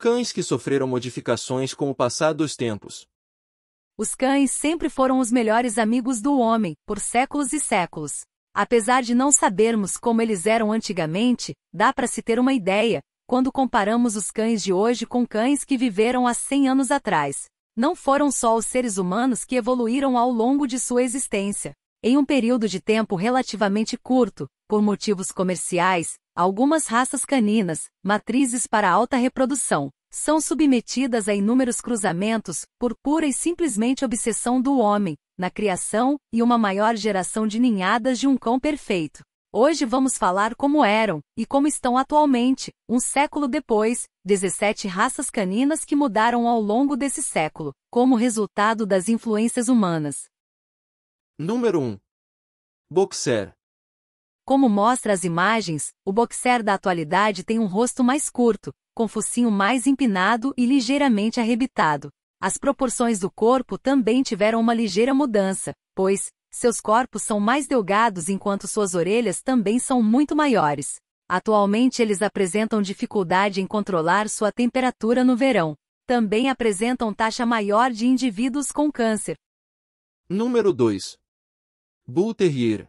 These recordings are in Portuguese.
Cães que sofreram modificações com o passar dos tempos. Os cães sempre foram os melhores amigos do homem, por séculos e séculos. Apesar de não sabermos como eles eram antigamente, dá para se ter uma ideia, quando comparamos os cães de hoje com cães que viveram há 100 anos atrás. Não foram só os seres humanos que evoluíram ao longo de sua existência. Em um período de tempo relativamente curto, por motivos comerciais, Algumas raças caninas, matrizes para alta reprodução, são submetidas a inúmeros cruzamentos por pura e simplesmente obsessão do homem, na criação e uma maior geração de ninhadas de um cão perfeito. Hoje vamos falar como eram e como estão atualmente, um século depois, 17 raças caninas que mudaram ao longo desse século, como resultado das influências humanas. Número 1. Boxer. Como mostra as imagens, o boxer da atualidade tem um rosto mais curto, com focinho mais empinado e ligeiramente arrebitado. As proporções do corpo também tiveram uma ligeira mudança, pois, seus corpos são mais delgados enquanto suas orelhas também são muito maiores. Atualmente eles apresentam dificuldade em controlar sua temperatura no verão. Também apresentam taxa maior de indivíduos com câncer. Número 2. Bull Terrier.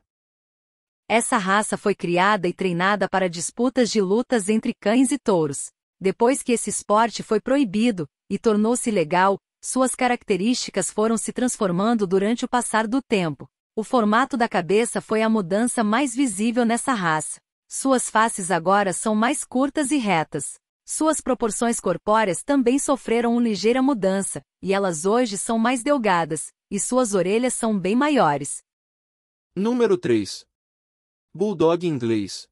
Essa raça foi criada e treinada para disputas de lutas entre cães e touros. Depois que esse esporte foi proibido e tornou-se legal, suas características foram se transformando durante o passar do tempo. O formato da cabeça foi a mudança mais visível nessa raça. Suas faces agora são mais curtas e retas. Suas proporções corpóreas também sofreram uma ligeira mudança, e elas hoje são mais delgadas, e suas orelhas são bem maiores. Número 3. Bulldog inglês.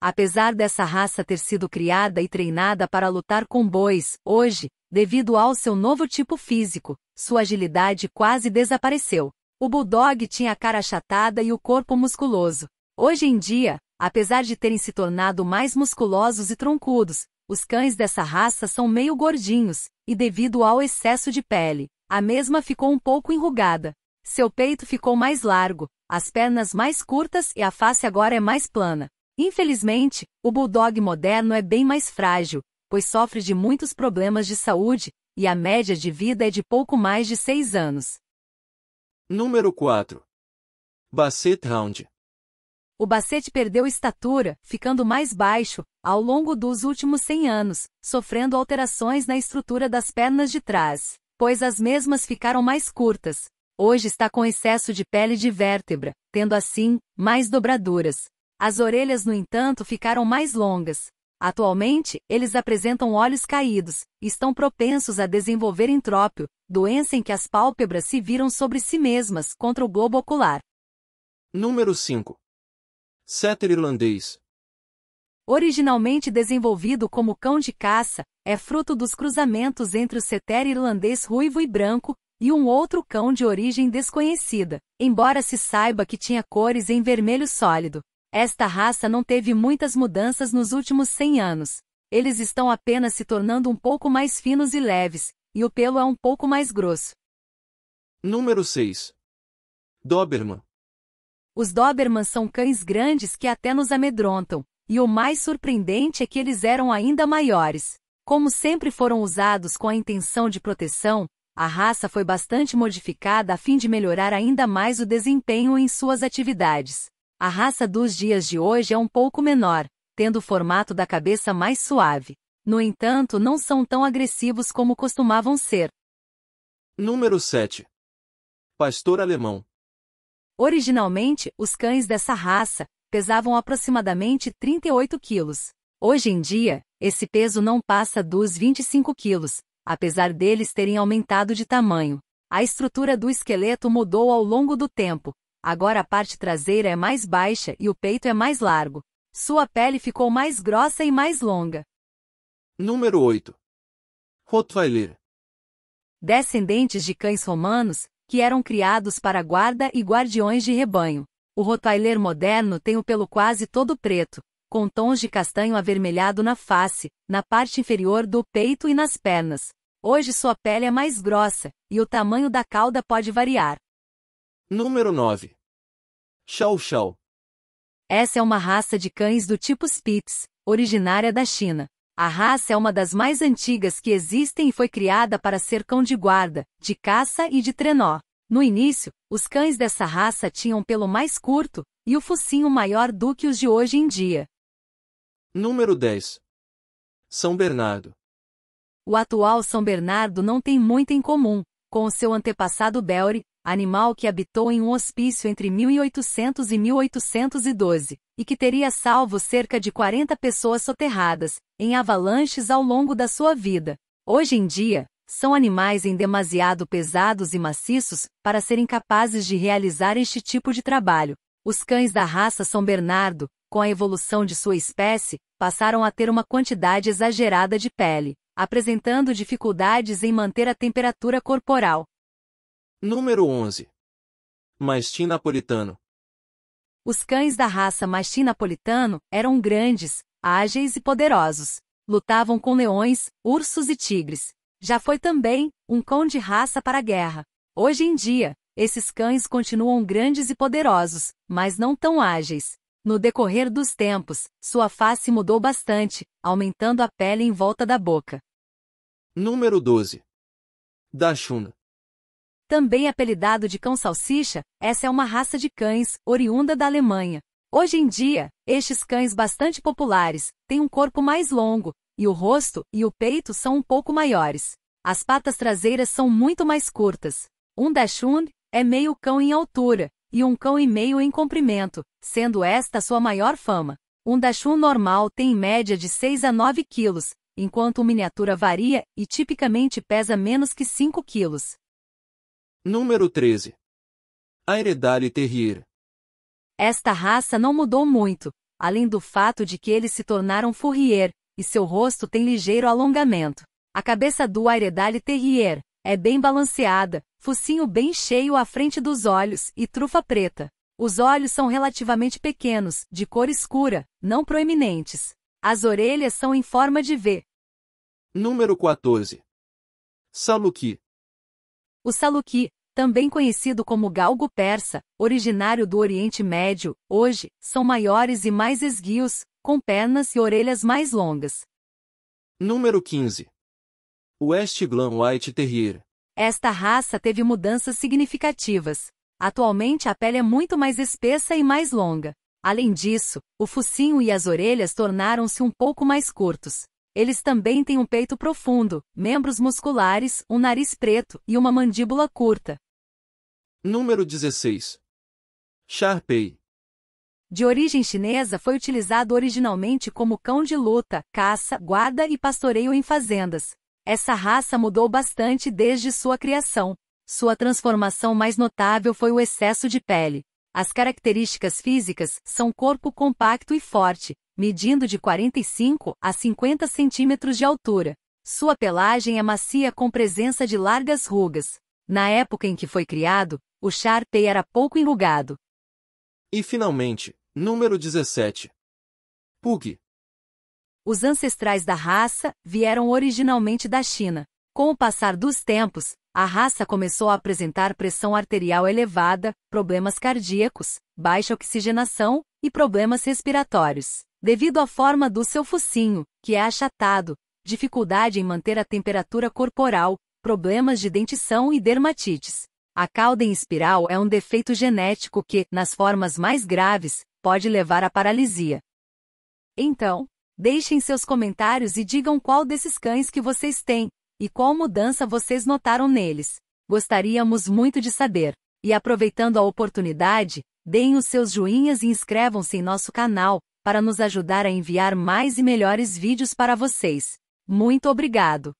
Apesar dessa raça ter sido criada e treinada para lutar com bois, hoje, devido ao seu novo tipo físico, sua agilidade quase desapareceu. O bulldog tinha a cara achatada e o corpo musculoso. Hoje em dia, apesar de terem se tornado mais musculosos e troncudos, os cães dessa raça são meio gordinhos, e devido ao excesso de pele, a mesma ficou um pouco enrugada. Seu peito ficou mais largo, as pernas mais curtas e a face agora é mais plana. Infelizmente, o bulldog moderno é bem mais frágil, pois sofre de muitos problemas de saúde, e a média de vida é de pouco mais de 6 anos. Número 4. Basset Hound. O Basset perdeu estatura, ficando mais baixo, ao longo dos últimos 100 anos, sofrendo alterações na estrutura das pernas de trás, pois as mesmas ficaram mais curtas, Hoje está com excesso de pele de vértebra, tendo assim, mais dobraduras. As orelhas, no entanto, ficaram mais longas. Atualmente, eles apresentam olhos caídos, e estão propensos a desenvolver entrópio, doença em que as pálpebras se viram sobre si mesmas contra o globo ocular. Número 5. Setter irlandês. Originalmente desenvolvido como cão de caça, é fruto dos cruzamentos entre o setter irlandês ruivo e branco, e um outro cão de origem desconhecida, embora se saiba que tinha cores em vermelho sólido. Esta raça não teve muitas mudanças nos últimos 100 anos. Eles estão apenas se tornando um pouco mais finos e leves, e o pelo é um pouco mais grosso. Número 6. Doberman. Os Doberman são cães grandes que até nos amedrontam, e o mais surpreendente é que eles eram ainda maiores. Como sempre foram usados com a intenção de proteção, a raça foi bastante modificada a fim de melhorar ainda mais o desempenho em suas atividades. A raça dos dias de hoje é um pouco menor, tendo o formato da cabeça mais suave. No entanto, não são tão agressivos como costumavam ser. Número 7. Pastor alemão. Originalmente, os cães dessa raça pesavam aproximadamente 38 quilos. Hoje em dia, esse peso não passa dos 25 quilos, apesar deles terem aumentado de tamanho. A estrutura do esqueleto mudou ao longo do tempo. Agora a parte traseira é mais baixa e o peito é mais largo. Sua pele ficou mais grossa e mais longa. Número 8. Rottweiler. Descendentes de cães romanos, que eram criados para guarda e guardiões de rebanho. O Rottweiler moderno tem o pelo quase todo preto, com tons de castanho avermelhado na face, na parte inferior do peito e nas pernas. Hoje sua pele é mais grossa, e o tamanho da cauda pode variar. Número 9. Chow Chow. Essa é uma raça de cães do tipo Spitz, originária da China. A raça é uma das mais antigas que existem e foi criada para ser cão de guarda, de caça e de trenó. No início, os cães dessa raça tinham pelo mais curto e o focinho maior do que os de hoje em dia. Número 10. São Bernardo. O atual São Bernardo não tem muito em comum com o seu antepassado Belry, animal que habitou em um hospício entre 1800 e 1812, e que teria salvo cerca de 40 pessoas soterradas, em avalanches ao longo da sua vida. Hoje em dia, são animais em demasiado pesados e maciços para serem capazes de realizar este tipo de trabalho. Os cães da raça São Bernardo, com a evolução de sua espécie, passaram a ter uma quantidade exagerada de pele, apresentando dificuldades em manter a temperatura corporal. Número 11. Mastim napolitano. Os cães da raça mastim napolitano eram grandes, ágeis e poderosos. Lutavam com leões, ursos e tigres. Já foi também um cão de raça para a guerra. Hoje em dia, esses cães continuam grandes e poderosos, mas não tão ágeis. No decorrer dos tempos, sua face mudou bastante, aumentando a pele em volta da boca. Número 12. Dachuna. Também apelidado de cão salsicha, essa é uma raça de cães, oriunda da Alemanha. Hoje em dia, estes cães bastante populares, têm um corpo mais longo, e o rosto e o peito são um pouco maiores. As patas traseiras são muito mais curtas. Um Dachshund é meio cão em altura, e um cão e meio em comprimento, sendo esta sua maior fama. Um Dachshund normal tem em média de 6 a 9 quilos, enquanto o miniatura varia e tipicamente pesa menos que 5 quilos. Número 13. Airedale Terrier. Esta raça não mudou muito, além do fato de que eles se tornaram fourrier, e seu rosto tem ligeiro alongamento. A cabeça do Airedale Terrier, é bem balanceada, focinho bem cheio à frente dos olhos e trufa preta. Os olhos são relativamente pequenos, de cor escura, não proeminentes. As orelhas são em forma de V. Número 14. Saluki. O saluki, também conhecido como galgo persa, originário do Oriente Médio, hoje, são maiores e mais esguios, com pernas e orelhas mais longas. Número 15. West Glam White Terrier. Esta raça teve mudanças significativas. Atualmente a pele é muito mais espessa e mais longa. Além disso, o focinho e as orelhas tornaram-se um pouco mais curtos. Eles também têm um peito profundo, membros musculares, um nariz preto e uma mandíbula curta. Número 16. Sharpei. De origem chinesa, foi utilizado originalmente como cão de luta, caça, guarda e pastoreio em fazendas. Essa raça mudou bastante desde sua criação. Sua transformação mais notável foi o excesso de pele. As características físicas são corpo compacto e forte, medindo de 45 a 50 centímetros de altura. Sua pelagem é macia com presença de largas rugas. Na época em que foi criado, o Sharpei era pouco enrugado. E finalmente, número 17. Pug. Os ancestrais da raça vieram originalmente da China. Com o passar dos tempos, a raça começou a apresentar pressão arterial elevada, problemas cardíacos, baixa oxigenação e problemas respiratórios. Devido à forma do seu focinho, que é achatado, dificuldade em manter a temperatura corporal, problemas de dentição e dermatites. A cauda em espiral é um defeito genético que, nas formas mais graves, pode levar à paralisia. Então, Deixem seus comentários e digam qual desses cães que vocês têm e qual mudança vocês notaram neles. Gostaríamos muito de saber. E aproveitando a oportunidade, deem os seus joinhas e inscrevam-se em nosso canal para nos ajudar a enviar mais e melhores vídeos para vocês. Muito obrigado!